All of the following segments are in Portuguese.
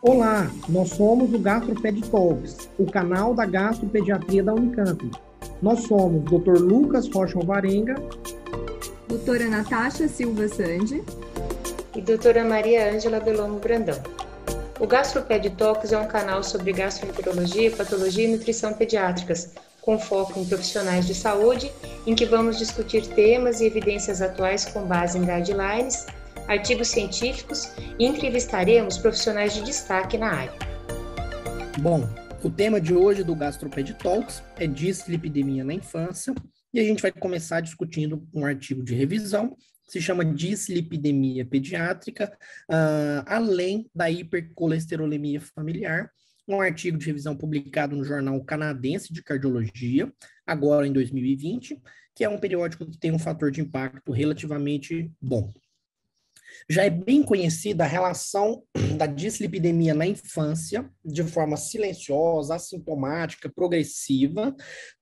Olá, nós somos o Gastroped Talks, o canal da gastropediatria da Unicamp. Nós somos Dr. Lucas Rocha Alvarenga, doutora Natasha Silva Sandi e doutora Maria Ângela Belomo Brandão. O Gastroped Talks é um canal sobre gastroenterologia, patologia e nutrição pediátricas, com foco em profissionais de saúde, em que vamos discutir temas e evidências atuais com base em guidelines artigos científicos e entrevistaremos profissionais de destaque na área. Bom, o tema de hoje do Gastroped Talks é dislipidemia na infância e a gente vai começar discutindo um artigo de revisão que se chama dislipidemia pediátrica, uh, além da hipercolesterolemia familiar, um artigo de revisão publicado no Jornal Canadense de Cardiologia, agora em 2020, que é um periódico que tem um fator de impacto relativamente bom. Já é bem conhecida a relação da dislipidemia na infância, de forma silenciosa, assintomática, progressiva,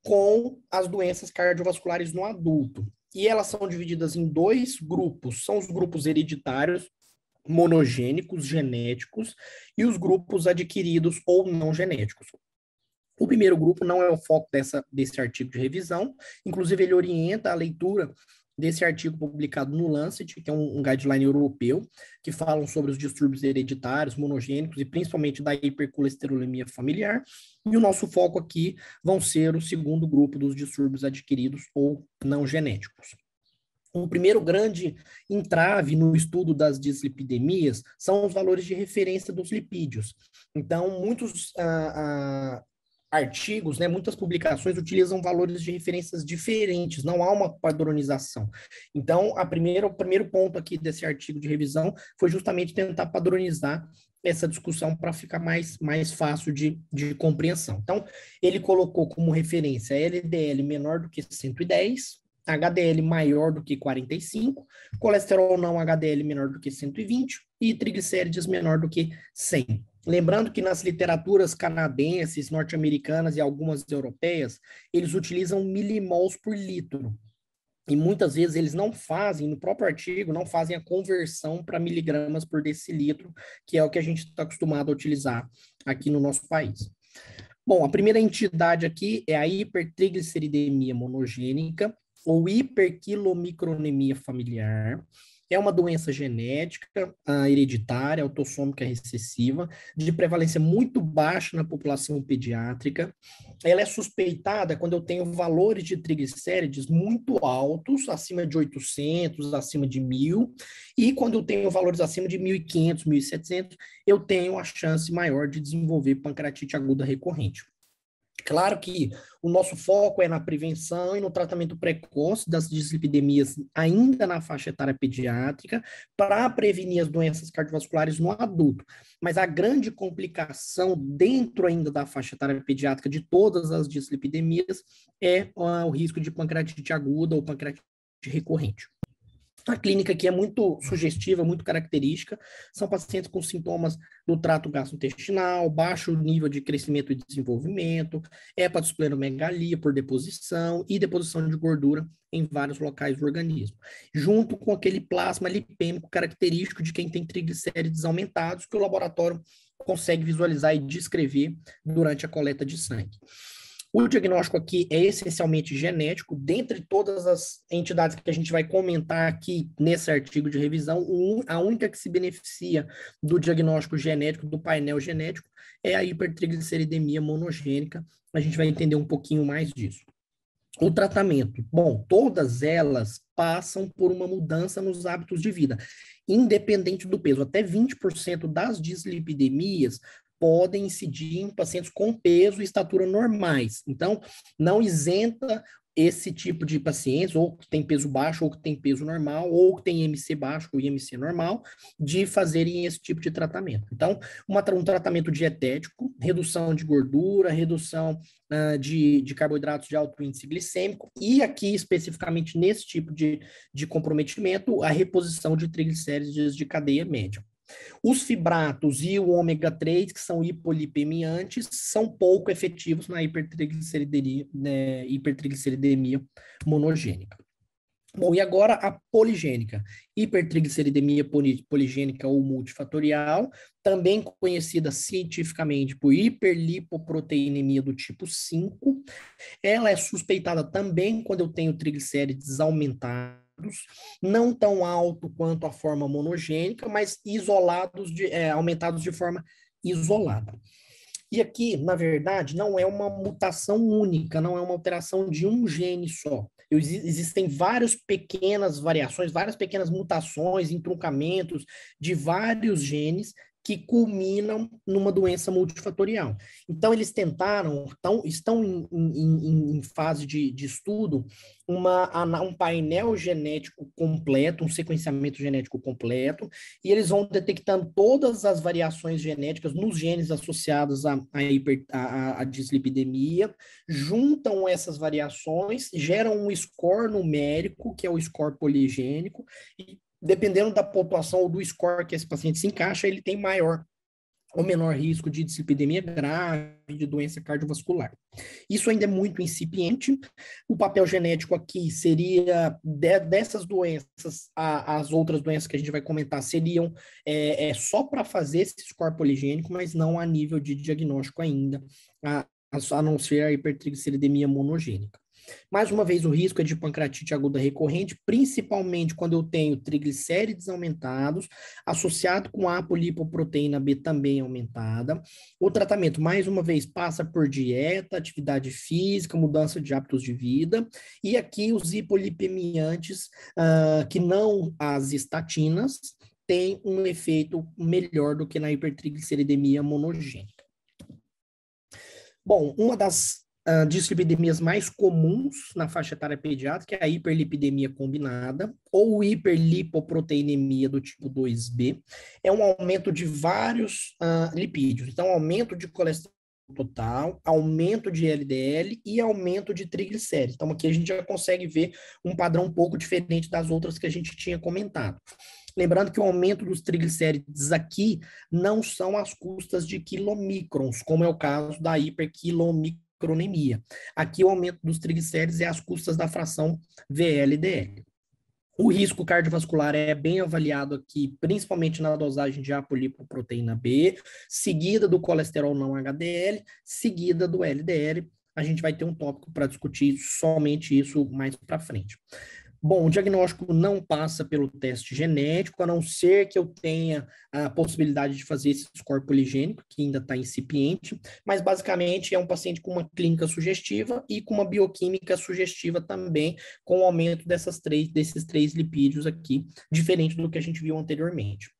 com as doenças cardiovasculares no adulto. E elas são divididas em dois grupos: são os grupos hereditários monogênicos genéticos e os grupos adquiridos ou não genéticos. O primeiro grupo não é o foco dessa, desse artigo de revisão, inclusive ele orienta a leitura desse artigo publicado no Lancet, que é um, um guideline europeu, que falam sobre os distúrbios hereditários, monogênicos e principalmente da hipercolesterolemia familiar. E o nosso foco aqui vão ser o segundo grupo dos distúrbios adquiridos ou não genéticos. O primeiro grande entrave no estudo das dislipidemias são os valores de referência dos lipídios. Então, muitos ah, ah, artigos, né, muitas publicações utilizam valores de referências diferentes, não há uma padronização. Então, a primeira, o primeiro ponto aqui desse artigo de revisão foi justamente tentar padronizar essa discussão para ficar mais, mais fácil de, de compreensão. Então, ele colocou como referência LDL menor do que 110, HDL maior do que 45, colesterol não HDL menor do que 120 e triglicérides menor do que 100. Lembrando que nas literaturas canadenses, norte-americanas e algumas europeias, eles utilizam milimols por litro. E muitas vezes eles não fazem, no próprio artigo, não fazem a conversão para miligramas por decilitro, que é o que a gente está acostumado a utilizar aqui no nosso país. Bom, a primeira entidade aqui é a hipertrigliceridemia monogênica, ou hiperquilomicronemia familiar, é uma doença genética, ah, hereditária, autossômica recessiva, de prevalência muito baixa na população pediátrica. Ela é suspeitada quando eu tenho valores de triglicérides muito altos, acima de 800, acima de 1.000, e quando eu tenho valores acima de 1.500, 1.700, eu tenho a chance maior de desenvolver pancreatite aguda recorrente. Claro que o nosso foco é na prevenção e no tratamento precoce das dislipidemias ainda na faixa etária pediátrica, para prevenir as doenças cardiovasculares no adulto. Mas a grande complicação dentro ainda da faixa etária pediátrica de todas as dislipidemias é ah, o risco de pancreatite aguda ou pancreatite recorrente. A clínica que é muito sugestiva, muito característica, são pacientes com sintomas do trato gastrointestinal, baixo nível de crescimento e desenvolvimento, hepatosplenomegalia por deposição e deposição de gordura em vários locais do organismo, junto com aquele plasma lipêmico característico de quem tem triglicérides aumentados, que o laboratório consegue visualizar e descrever durante a coleta de sangue. O diagnóstico aqui é essencialmente genético. Dentre todas as entidades que a gente vai comentar aqui nesse artigo de revisão, a única que se beneficia do diagnóstico genético, do painel genético, é a hipertrigliceridemia monogênica. A gente vai entender um pouquinho mais disso. O tratamento. Bom, todas elas passam por uma mudança nos hábitos de vida, independente do peso. Até 20% das dislipidemias podem incidir em pacientes com peso e estatura normais. Então, não isenta esse tipo de pacientes, ou que tem peso baixo, ou que tem peso normal, ou que tem IMC baixo ou IMC normal, de fazerem esse tipo de tratamento. Então, uma, um tratamento dietético, redução de gordura, redução uh, de, de, carboidratos de alto índice glicêmico, e aqui especificamente nesse tipo de, de comprometimento, a reposição de triglicérides de cadeia média. Os fibratos e o ômega 3, que são hipolipemiantes, são pouco efetivos na hipertrigliceridemia, né, monogênica. Bom, e agora a poligênica, hipertrigliceridemia poligênica ou multifatorial, também conhecida cientificamente por hiperlipoproteinemia do tipo 5. Ela é suspeitada também quando eu tenho triglicérides aumentados não tão alto quanto a forma monogênica, mas isolados, de, é, aumentados de forma isolada. E aqui, na verdade, não é uma mutação única, não é uma alteração de um gene só. Existem várias pequenas variações, várias pequenas mutações, entroncamentos de vários genes que culminam numa doença multifatorial. Então, eles tentaram, tão, estão em, em, em fase de, de estudo, uma, um painel genético completo, um sequenciamento genético completo, e eles vão detectando todas as variações genéticas nos genes associados à, dislipidemia, juntam essas variações, geram um score numérico, que é o score poligênico, e dependendo da população ou do score que esse paciente se encaixa, ele tem maior ou menor risco de dislipidemia grave, de doença cardiovascular. Isso ainda é muito incipiente. O papel genético aqui seria de, dessas doenças, a, as outras doenças que a gente vai comentar seriam é, é só para fazer esse score poligênico, mas não a nível de diagnóstico ainda, a, a, a não ser a hipertrigliceridemia monogênica. Mais uma vez, o risco é de pancreatite aguda recorrente, principalmente quando eu tenho triglicérides aumentados, associado com a apolipoproteína B também aumentada. O tratamento, mais uma vez, passa por dieta, atividade física, mudança de hábitos de vida. E aqui os hipolipemiantes, uh, que não as estatinas, têm um efeito melhor do que na hipertrigliceridemia monogênica. Bom, uma das uh, ah, dislipidemias mais comuns na faixa etária pediátrica é a hiperlipidemia combinada ou hiperlipoproteinemia do tipo 2B. É um aumento de vários uh, lipídios, então aumento de colesterol total, aumento de LDL e aumento de triglicérides. Então aqui a gente já consegue ver um padrão um pouco diferente das outras que a gente tinha comentado. Lembrando que o aumento dos triglicérides aqui não são às custas de quilomicrons, como é o caso da hiperquilomicrons macronemia. Aqui o aumento dos triglicérides é as custas da fração VLDL. O risco cardiovascular é bem avaliado aqui, principalmente na dosagem de apolipoproteína B, seguida do colesterol não HDL, seguida do LDL. A gente vai ter um tópico para discutir somente isso mais para frente. Bom, o diagnóstico não passa pelo teste genético, a não ser que eu tenha a possibilidade de fazer esse score poligênico, que ainda está incipiente, mas basicamente é um paciente com uma clínica sugestiva e com uma bioquímica sugestiva também, com o aumento dessas três, desses três lipídios aqui, diferente do que a gente viu anteriormente.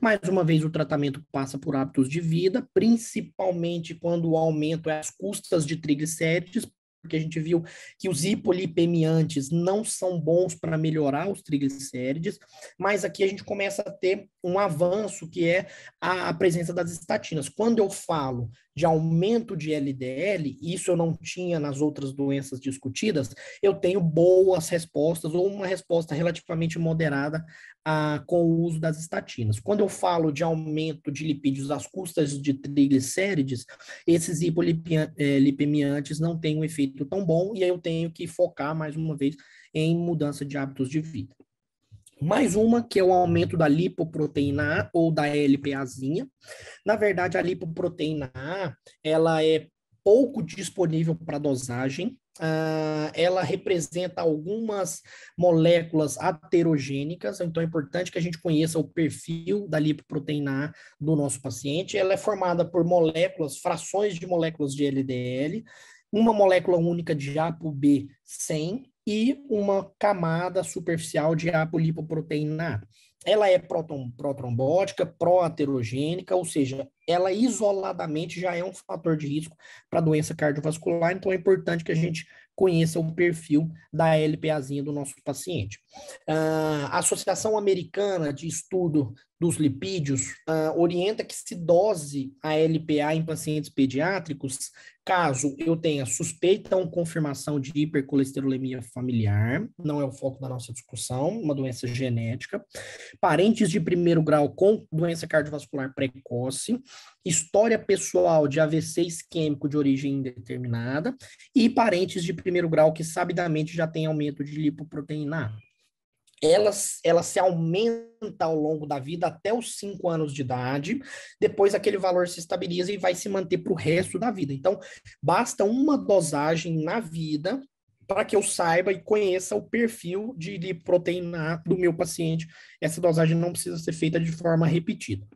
Mais uma vez, o tratamento passa por hábitos de vida, principalmente quando o aumento é as custas de triglicérides, porque a gente viu que os hipolipemiantes não são bons para melhorar os triglicérides, mas aqui a gente começa a ter um avanço que é a, a presença das estatinas. Quando eu falo de aumento de LDL, isso eu não tinha nas outras doenças discutidas, eu tenho boas respostas ou uma resposta relativamente moderada ah, com o uso das estatinas. Quando eu falo de aumento de lipídios às custas de triglicérides, esses hipolipemiantes eh, não têm um efeito tão bom, e aí eu tenho que focar mais uma vez em mudança de hábitos de vida. Mais uma, que é o aumento da lipoproteína A ou da LPAzinha. Na verdade, a lipoproteína A, ela é pouco disponível para dosagem. Ah, ela representa algumas moléculas aterogênicas, então é importante que a gente conheça o perfil da lipoproteína A do nosso paciente. Ela é formada por moléculas, frações de moléculas de LDL, uma molécula única de ApoB100 e uma camada superficial de apolipoproteína A. Ela é protrombótica, pró ou seja, ela isoladamente já é um fator de risco para doença cardiovascular, então é importante que a gente conheça o perfil da LPAzinha do nosso paciente. Uh, a Associação Americana de Estudo dos Lipídios uh, orienta que se dose a LPA em pacientes pediátricos caso eu tenha suspeita ou confirmação de hipercolesterolemia familiar, não é o foco da nossa discussão, uma doença genética, parentes de primeiro grau com doença cardiovascular precoce, história pessoal de AVC isquêmico de origem indeterminada e parentes de primeiro grau que sabidamente já têm aumento de lipoproteína A. Ela, ela se aumenta ao longo da vida até os 5 anos de idade, depois aquele valor se estabiliza e vai se manter para o resto da vida. Então, basta uma dosagem na vida para que eu saiba e conheça o perfil de lipoproteína A do meu paciente. Essa dosagem não precisa ser feita de forma repetida.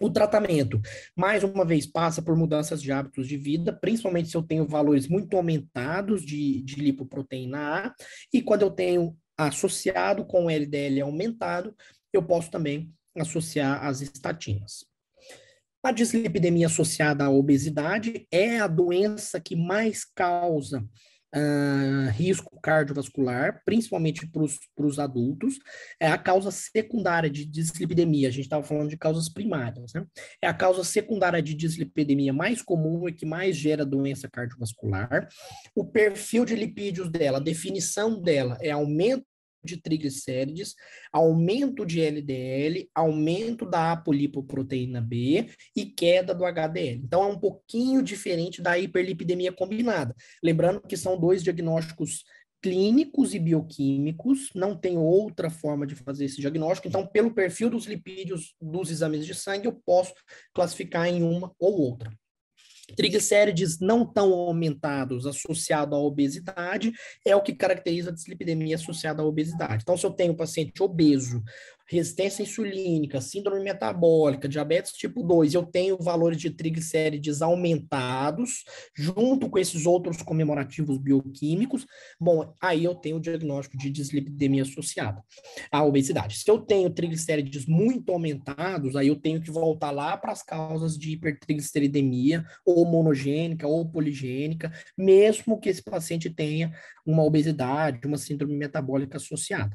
O tratamento, mais uma vez, passa por mudanças de hábitos de vida, principalmente se eu tenho valores muito aumentados de, de lipoproteína A, e quando eu tenho associado com LDL aumentado, eu posso também associar as estatinas. A dislipidemia associada à obesidade é a doença que mais causa uh, risco cardiovascular, principalmente para os adultos, é a causa secundária de dislipidemia. A gente estava falando de causas primárias, né? É a causa secundária de dislipidemia mais comum e que mais gera doença cardiovascular. O perfil de lipídios dela, a definição dela é aumento de triglicérides, aumento de LDL, aumento da apolipoproteína B e queda do HDL. Então é um pouquinho diferente da hiperlipidemia combinada. Lembrando que são dois diagnósticos clínicos e bioquímicos, não tem outra forma de fazer esse diagnóstico. Então, pelo perfil dos lipídios dos exames de sangue, eu posso classificar em uma ou outra. Triglicérides não tão aumentados associado à obesidade é o que caracteriza a dislipidemia associada à obesidade. Então, se eu tenho um paciente obeso, resistência insulínica, síndrome metabólica, diabetes tipo 2, eu tenho valores de triglicérides aumentados, junto com esses outros comemorativos bioquímicos, bom, aí eu tenho o diagnóstico de dislipidemia associada à obesidade. Se eu tenho triglicérides muito aumentados, aí eu tenho que voltar lá para as causas de hipertrigliceridemia, ou monogênica, ou poligênica, mesmo que esse paciente tenha uma obesidade, uma síndrome metabólica associada.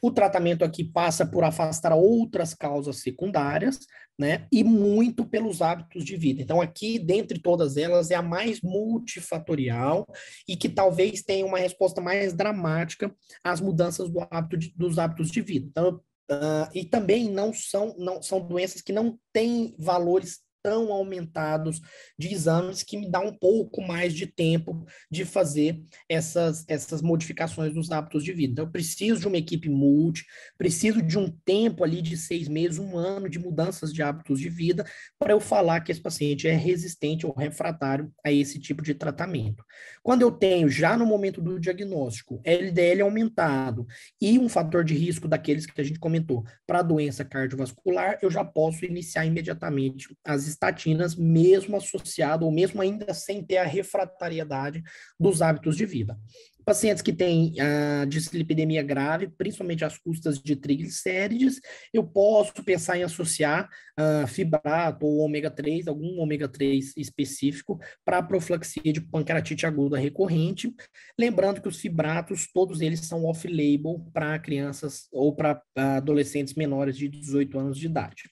O tratamento aqui passa por afastar outras causas secundárias, né? E muito pelos hábitos de vida. Então, aqui, dentre todas elas, é a mais multifatorial e que talvez tenha uma resposta mais dramática às mudanças do hábito de, dos hábitos de vida. Então, uh, e também não são, não são doenças que não têm valores tão aumentados de exames que me dá um pouco mais de tempo de fazer essas, essas modificações nos hábitos de vida. Então, eu preciso de uma equipe multi, preciso de um tempo ali de seis meses, um ano de mudanças de hábitos de vida para eu falar que esse paciente é resistente ou refratário a esse tipo de tratamento. Quando eu tenho, já no momento do diagnóstico, LDL aumentado e um fator de risco daqueles que a gente comentou para doença cardiovascular, eu já posso iniciar imediatamente as estatinas, mesmo associado ou mesmo ainda sem ter a refratariedade dos hábitos de vida. Pacientes que têm a ah, dislipidemia grave, principalmente às custas de triglicérides, eu posso pensar em associar ah, fibrato ou ômega 3, algum ômega 3 específico, para profilaxia de pancreatite aguda recorrente. Lembrando que os fibratos, todos eles são off-label para crianças ou para ah, adolescentes menores de 18 anos de idade.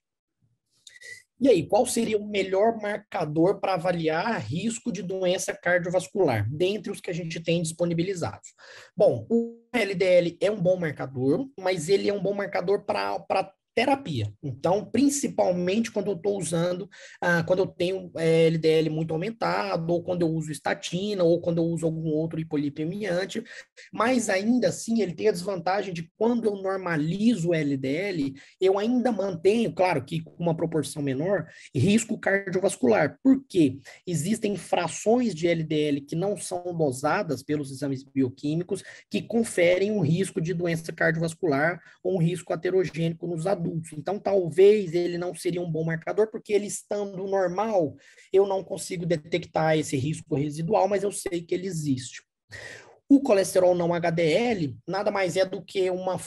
E aí, qual seria o melhor marcador para avaliar risco de doença cardiovascular, dentre os que a gente tem disponibilizados? Bom, o LDL é um bom marcador, mas ele é um bom marcador para terapia. Então, principalmente quando eu estou usando, ah, quando eu tenho é, eh, LDL muito aumentado, ou quando eu uso estatina, ou quando eu uso algum outro hipolipemiante, mas ainda assim ele tem a desvantagem de quando eu normalizo o LDL, eu ainda mantenho, claro que com uma proporção menor, risco cardiovascular, porque existem frações de LDL que não são dosadas pelos exames bioquímicos que conferem um risco de doença cardiovascular ou um risco aterogênico nos adultos então, talvez ele não seria um bom marcador, porque ele estando normal, eu não consigo detectar esse risco residual, mas eu sei que ele existe. O colesterol não HDL nada mais é do que uma,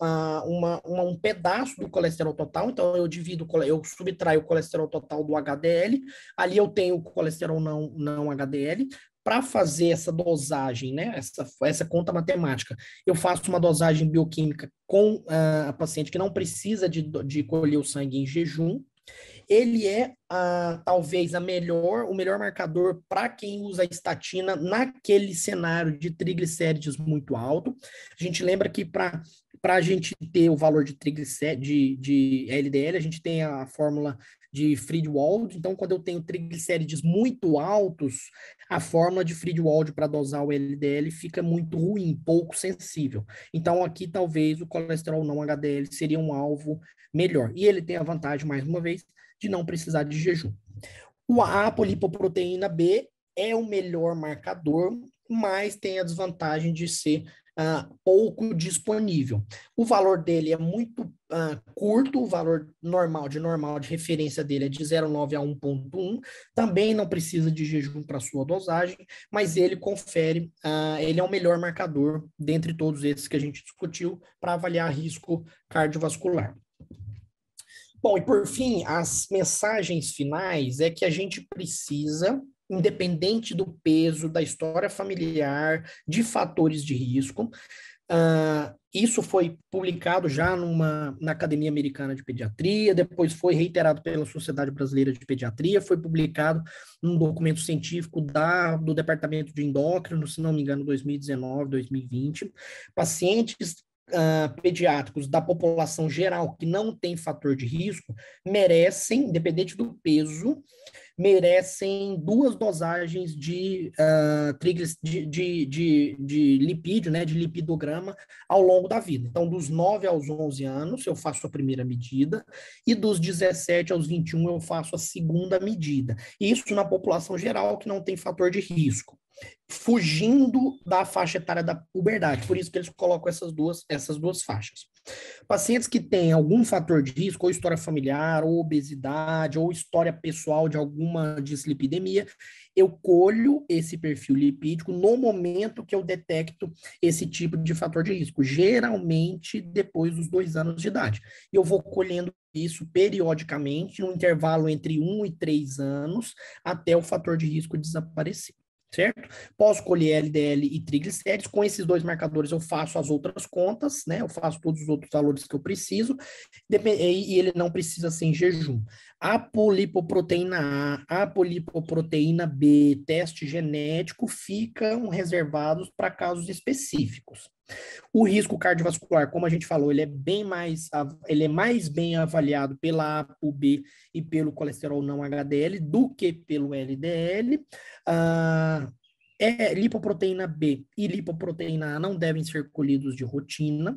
uma, uma, um pedaço do colesterol total. Então, eu divido, eu subtraio o colesterol total do HDL. Ali eu tenho o colesterol não, não HDL para fazer essa dosagem, né, essa, essa conta matemática, eu faço uma dosagem bioquímica com uh, a paciente que não precisa de, de colher o sangue em jejum, ele é ah, talvez a melhor, o melhor marcador para quem usa estatina naquele cenário de triglicérides muito alto. A gente lembra que para a gente ter o valor de triglicérides de, de LDL, a gente tem a fórmula de Friedwald. Então, quando eu tenho triglicérides muito altos, a fórmula de Friedwald para dosar o LDL fica muito ruim, pouco sensível. Então, aqui talvez o colesterol não HDL seria um alvo melhor. E ele tem a vantagem, mais uma vez, de não precisar de jejum. O A, polipoproteína B, é o melhor marcador, mas tem a desvantagem de ser uh, pouco disponível. O valor dele é muito uh, curto, o valor normal de normal de referência dele é de 0,9 a 1,1, também não precisa de jejum para sua dosagem, mas ele confere, uh, ele é o melhor marcador dentre todos esses que a gente discutiu para avaliar risco cardiovascular. Bom, e por fim, as mensagens finais é que a gente precisa independente do peso, da história familiar, de fatores de risco. Uh, isso foi publicado já numa, na Academia Americana de Pediatria, depois foi reiterado pela Sociedade Brasileira de Pediatria, foi publicado num documento científico da, do Departamento de Endócrino, se não me engano, 2019, 2020. Pacientes uh, pediátricos da população geral que não tem fator de risco merecem, independente do peso, merecem duas dosagens de, uh, de, de, de, de, lipídio, né, de lipidograma ao longo da vida. Então, dos 9 aos 11 anos, eu faço a primeira medida, e dos 17 aos 21, eu faço a segunda medida. Isso na população geral que não tem fator de risco fugindo da faixa etária da puberdade. Por isso que eles colocam essas duas, essas duas faixas. Pacientes que têm algum fator de risco, ou história familiar, ou obesidade, ou história pessoal de alguma dislipidemia, eu colho esse perfil lipídico no momento que eu detecto esse tipo de fator de risco, geralmente depois dos dois anos de idade. E eu vou colhendo isso periodicamente, no intervalo entre um e três anos, até o fator de risco desaparecer certo? Posso colher LDL e triglicéridos, com esses dois marcadores eu faço as outras contas, né? Eu faço todos os outros valores que eu preciso, e ele não precisa ser em jejum. A polipoproteína A, a polipoproteína B, teste genético, ficam reservados para casos específicos. O risco cardiovascular, como a gente falou, ele é bem mais, ele é mais bem avaliado pela ApoB e pelo colesterol não HDL do que pelo LDL. Ah, é, lipoproteína B e lipoproteína A não devem ser colhidos de rotina.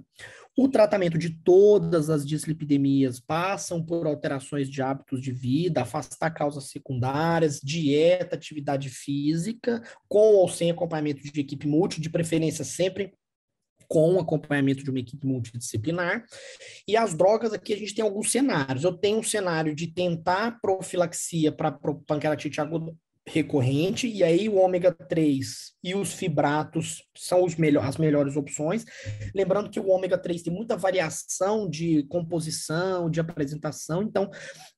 O tratamento de todas as dislipidemias passam por alterações de hábitos de vida, afastar causas secundárias, dieta, atividade física, com ou sem acompanhamento de equipe multi, de preferência sempre com acompanhamento de uma equipe multidisciplinar. E as drogas aqui a gente tem alguns cenários. Eu tenho um cenário de tentar profilaxia para pancreatite aguda recorrente, e aí o ômega 3 e os fibratos são os melhor, as melhores opções. Lembrando que o ômega 3 tem muita variação de composição, de apresentação, então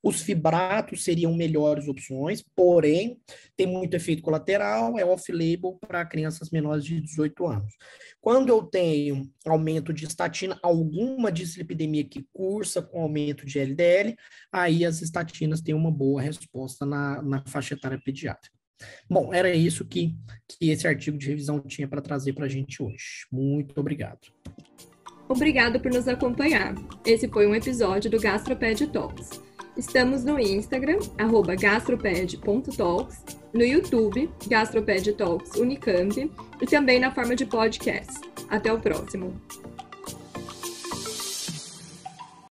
os fibratos seriam melhores opções, porém tem muito efeito colateral, é off-label para crianças menores de 18 anos. Quando eu tenho aumento de estatina, alguma dislipidemia que cursa com aumento de LDL, aí as estatinas têm uma boa resposta na, na faixa etária pediátrica. Bom, era isso que, que esse artigo de revisão tinha para trazer para a gente hoje. Muito obrigado. Obrigado por nos acompanhar. Esse foi um episódio do Gastroped Talks. Estamos no Instagram, arroba gastroped.talks, no YouTube, Gastroped Talks Unicamp, e também na forma de podcast. Até o próximo!